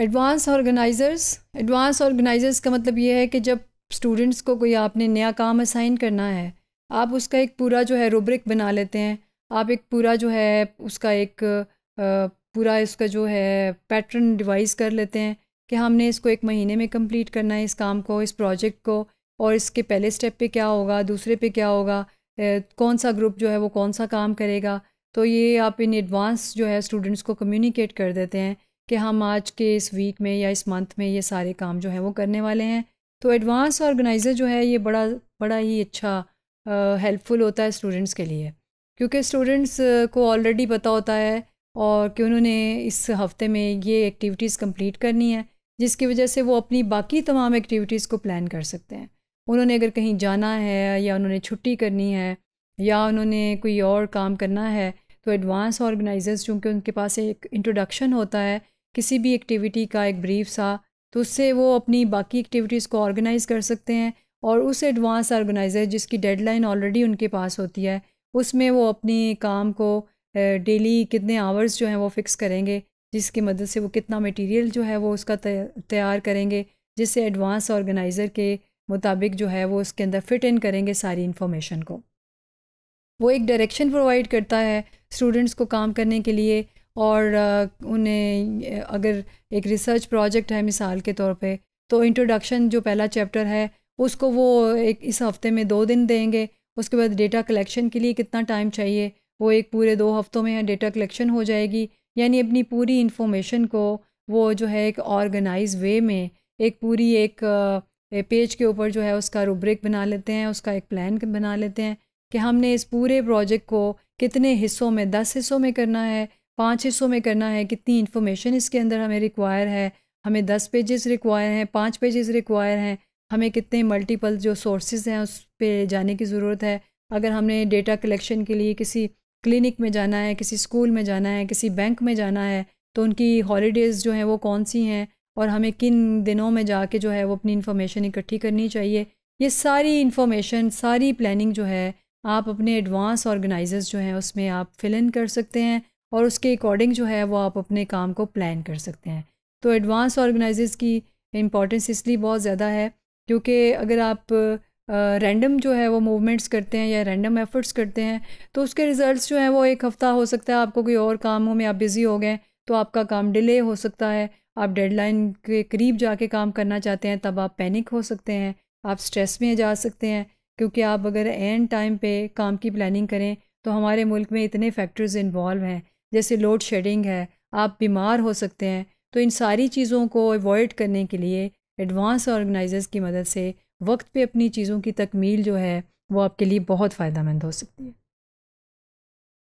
advance organisers advance organisers का मतलब ये है कि जब स्टूडेंट्स को कोई आपने नया काम असाइन करना है आप उसका एक पूरा जो है रूब्रिक बना लेते हैं आप एक पूरा जो है उसका एक पूरा इसका जो है पैटर्न डिवाइस कर लेते हैं कि हमने इसको एक महीने में कंप्लीट करना है इस काम को इस प्रोजेक्ट को और इसके पहले स्टेप पे क्या होगा दूसरे पे क्या होगा कौन सा ग्रुप जो है वो कौन सा काम करेगा तो ये आप इन एडवांस जो है स्टूडेंट्स को कम्युनिकेट कर देते हैं कि हम आज के इस वीक में या इस मंथ में ये सारे काम जो हैं वो करने वाले हैं तो एडवांस ऑर्गेनाइज़र जो है ये बड़ा बड़ा ही अच्छा हेल्पफुल होता है स्टूडेंट्स के लिए क्योंकि स्टूडेंट्स को ऑलरेडी पता होता है और कि उन्होंने इस हफ्ते में ये एक्टिविटीज़ कंप्लीट करनी है जिसकी वजह से वो अपनी बाकी तमाम एक्टिविटीज़ को प्लान कर सकते हैं उन्होंने अगर कहीं जाना है या उन्होंने छुट्टी करनी है या उन्होंने कोई और काम करना है तो एडवांस ऑर्गेनाइजर्स चूँकि उनके पास एक इंट्रोडक्शन होता है किसी भी एक्टिविटी का एक ब्रीफ सा तो उससे वो अपनी बाकी एक्टिविटीज़ को ऑर्गेनाइज़ कर सकते हैं और उस एडवांस ऑर्गेनाइज़र जिसकी डेडलाइन ऑलरेडी उनके पास होती है उसमें वो अपने काम को डेली कितने आवर्स जो हैं वो फिक्स करेंगे जिसकी मदद से वो कितना मटेरियल जो है वो उसका तैयार करेंगे जिससे एडवांस ऑर्गेनाइज़र के मुताबिक जो है वो उसके अंदर फिट इन करेंगे सारी इन्फॉर्मेशन को वो एक डायरेक्शन प्रोवाइड करता है स्टूडेंट्स को काम करने के लिए और उन्हें अगर एक रिसर्च प्रोजेक्ट है मिसाल के तौर पे तो इंट्रोडक्शन जो पहला चैप्टर है उसको वो एक इस हफ्ते में दो दिन देंगे उसके बाद डेटा कलेक्शन के लिए कितना टाइम चाहिए वो एक पूरे दो हफ्तों में डेटा कलेक्शन हो जाएगी यानी अपनी पूरी इन्फॉर्मेशन को वो जो है एक ऑर्गेनाइज वे में एक पूरी एक पेज के ऊपर जो है उसका रूब्रिक बना लेते हैं उसका एक प्लान बना लेते हैं कि हमने इस पूरे प्रोजेक्ट को कितने हिस्सों में दस हिस्सों में करना है पाँच हिस्सों में करना है कितनी इन्फॉर्मेशन इसके अंदर हमें रिक्वायर है हमें दस पेजेस रिक्वायर हैं पाँच पेजेस रिक्वायर हैं हमें कितने मल्टीपल जो सोर्सेज हैं उस पर जाने की ज़रूरत है अगर हमने डेटा कलेक्शन के लिए किसी क्लिनिक में जाना है किसी स्कूल में जाना है किसी बैंक में जाना है तो उनकी हॉलीडेज़ जो हैं वो कौन सी हैं और हमें किन दिनों में जाके जो है वो अपनी इन्फॉर्मेशन इकट्ठी करनी चाहिए ये सारी इन्फॉर्मेशन सारी प्लानिंग जो है आप अपने एडवांस ऑर्गेनाइजर्स जो हैं उसमें आप फिल इन कर सकते हैं और उसके अकॉर्डिंग जो है वो आप अपने काम को प्लान कर सकते हैं तो एडवांस ऑर्गेनाइजर्स की इम्पॉर्टेंस इसलिए बहुत ज़्यादा है क्योंकि अगर आप रैंडम जो है वो मूवमेंट्स करते हैं या रैंडम एफर्ट्स करते हैं तो उसके रिजल्ट्स जो हैं वो एक हफ़्ता हो सकता है आपको कोई और कामों में आप बिज़ी हो गए तो आपका काम डिले हो सकता है आप डेडलाइन के करीब जाके काम करना चाहते हैं तब आप पैनिक हो सकते हैं आप स्ट्रेस में जा सकते हैं क्योंकि आप अगर एंड टाइम पे काम की प्लानिंग करें तो हमारे मुल्क में इतने फैक्टर्स इन्वॉल्व हैं जैसे लोड शेडिंग है आप बीमार हो सकते हैं तो इन सारी चीज़ों को अवॉइड करने के लिए एडवांस ऑर्गेनाइजर्स की मदद से वक्त पे अपनी चीज़ों की तकमील जो है वो आपके लिए बहुत फ़ायदा मंद हो सकती है